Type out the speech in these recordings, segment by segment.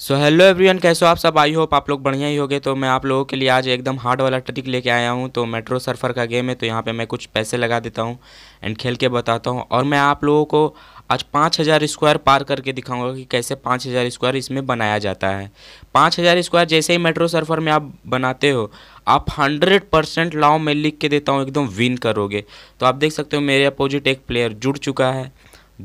so hello everyone कैसे हो आप सब आई होप आप लोग बढ़िया ही होगे तो मैं आप लोगों के लिए आज एकदम हार्ड वाला ट्रिक लेके आया हूँ तो मेट्रो सर्फर का गेम है तो यहाँ पे मैं कुछ पैसे लगा देता हूँ एंड खेल के बताता हूँ और मैं आप लोगों को आज पाँच हज़ार स्क्वायर पार करके दिखाऊंगा कि कैसे पाँच हज़ार स्क्वायर इसमें बनाया जाता है पाँच हज़ार स्क्वायर जैसे ही मेट्रो सर्फर में आप बनाते हो आप हंड्रेड परसेंट लाओ मैं लिख के देता हूँ एकदम विन करोगे तो आप देख सकते हो मेरे अपोजिट एक प्लेयर जुड़ चुका है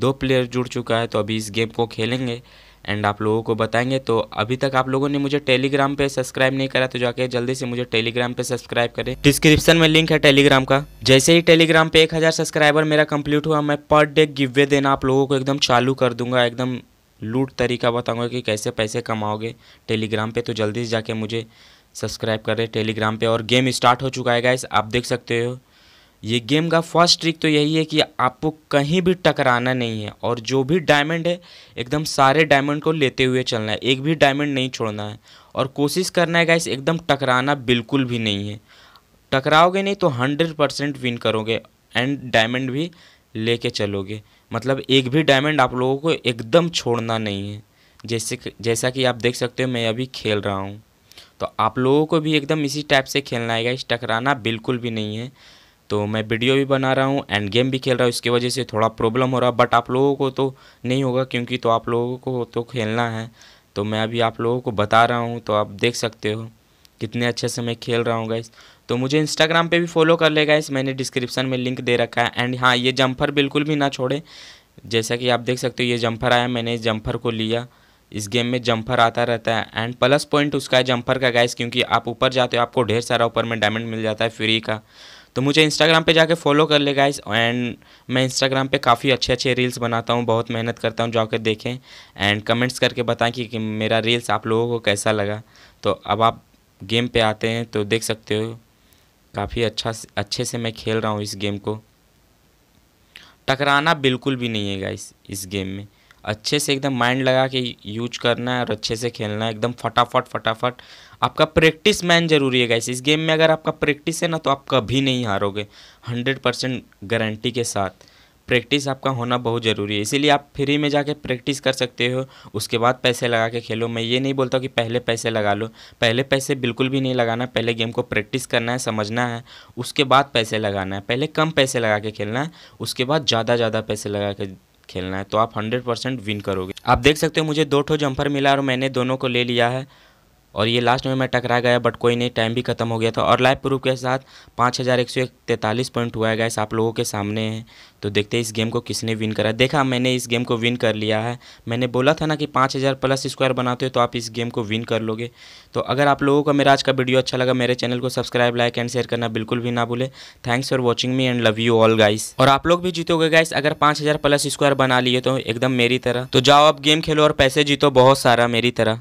दो प्लेयर जुड़ चुका है तो अभी इस गेम को खेलेंगे एंड आप लोगों को बताएंगे तो अभी तक आप लोगों ने मुझे टेलीग्राम पे सब्सक्राइब नहीं करा तो जाके जल्दी से मुझे टेलीग्राम पे सब्सक्राइब करें डिस्क्रिप्शन में लिंक है टेलीग्राम का जैसे ही टेलीग्राम पे एक हज़ार सब्सक्राइबर मेरा कंप्लीट हुआ मैं पर डे गिवे देना आप लोगों को एकदम चालू कर दूंगा एकदम लूट तरीका बताऊँगा कि कैसे पैसे कमाओगे टेलीग्राम पर तो जल्दी से जाके मुझे सब्सक्राइब करें टेलीग्राम पर और गेम स्टार्ट हो चुका है गाइस आप देख सकते हो ये गेम का फर्स्ट ट्रिक तो यही है कि आपको कहीं भी टकराना नहीं है और जो भी डायमंड है एकदम सारे डायमंड को लेते हुए चलना है एक भी डायमंड नहीं छोड़ना है और कोशिश करना है गाइस एकदम टकराना बिल्कुल भी नहीं है टकराओगे नहीं तो हंड्रेड परसेंट विन करोगे एंड डायमंड भी लेके चलोगे मतलब एक भी डायमंड आप लोगों को एकदम छोड़ना नहीं है जैसे जैसा कि आप देख सकते हो मैं अभी खेल रहा हूँ तो आप लोगों को भी एकदम इसी टाइप से खेलना है गाइस टकराना बिल्कुल भी नहीं है तो मैं वीडियो भी बना रहा हूँ एंड गेम भी खेल रहा हूँ इसकी वजह से थोड़ा प्रॉब्लम हो रहा बट आप लोगों को तो नहीं होगा क्योंकि तो आप लोगों को तो खेलना है तो मैं अभी आप लोगों को बता रहा हूँ तो आप देख सकते हो कितने अच्छे से मैं खेल रहा हूँ गाइस तो मुझे इंस्टाग्राम पे भी फॉलो कर ले गाइस मैंने डिस्क्रिप्शन में लिंक दे रखा है एंड हाँ ये जम्फर बिल्कुल भी ना छोड़े जैसा कि आप देख सकते हो ये जम्फर आया मैंने इस जम्फर को लिया इस गेम में जम्फर आता रहता है एंड प्लस पॉइंट उसका है जम्फर का गाइस क्योंकि आप ऊपर जाते हो आपको ढेर सारा ऊपर में डायमंड मिल जाता है फ्री का तो मुझे इंस्टाग्राम पे जाके फॉलो कर ले गाइस एंड मैं इंस्टाग्राम पे काफ़ी अच्छे अच्छे रील्स बनाता हूँ बहुत मेहनत करता हूँ जाकर देखें एंड कमेंट्स करके बताएं कि, कि मेरा रील्स आप लोगों को कैसा लगा तो अब आप गेम पे आते हैं तो देख सकते हो काफ़ी अच्छा अच्छे से मैं खेल रहा हूँ इस गेम को टकराना बिल्कुल भी नहीं है गाइस इस गेम में अच्छे से एकदम माइंड लगा के यूज करना है और अच्छे से खेलना है एकदम फटाफट फटाफट आपका प्रैक्टिस मैन जरूरी है गाइस इस गेम में अगर आपका प्रैक्टिस है ना तो आप कभी नहीं हारोगे हंड्रेड परसेंट गारंटी के साथ प्रैक्टिस आपका होना बहुत ज़रूरी है इसीलिए आप फ्री में जाके प्रैक्टिस कर सकते हो उसके बाद पैसे लगा के खेलो मैं ये नहीं बोलता कि पहले पैसे लगा लो पहले पैसे बिल्कुल भी नहीं लगाना पहले गेम को प्रैक्टिस करना है समझना है उसके बाद पैसे लगाना है पहले कम पैसे लगा के खेलना है उसके बाद ज़्यादा ज़्यादा पैसे लगा के खेलना है तो आप हंड्रेड परसेंट विन करोगे आप देख सकते हो मुझे दो ठो जंपर मिला और मैंने दोनों को ले लिया है और ये लास्ट में मैं टकरा गया बट कोई नहीं टाइम भी खत्म हो गया था और लाइव प्रूफ के साथ पाँच हज़ार एक सौ तैंतालीस पॉइंट हुआ है गैस आप लोगों के सामने है तो देखते हैं इस गेम को किसने विन करा देखा मैंने इस गेम को विन कर लिया है मैंने बोला था ना कि पाँच हज़ार प्लस स्क्वायर बनाते हो तो आप इस गेम को विन कर लोगे तो अगर आप लोगों का मेरा आज का वीडियो अच्छा लगा मेरे चैनल को सब्सक्राइब लाइक एंड शेयर करना बिल्कुल भी ना भूले thanks for watching me and love you all guys और आप लोग भी जीतोगे गाइस अगर पाँच हज़ार प्लस स्क्वायर बना लिए तो एकदम मेरी तरह तो जाओ आप गेम खेलो और पैसे जीतो बहुत सारा मेरी तरह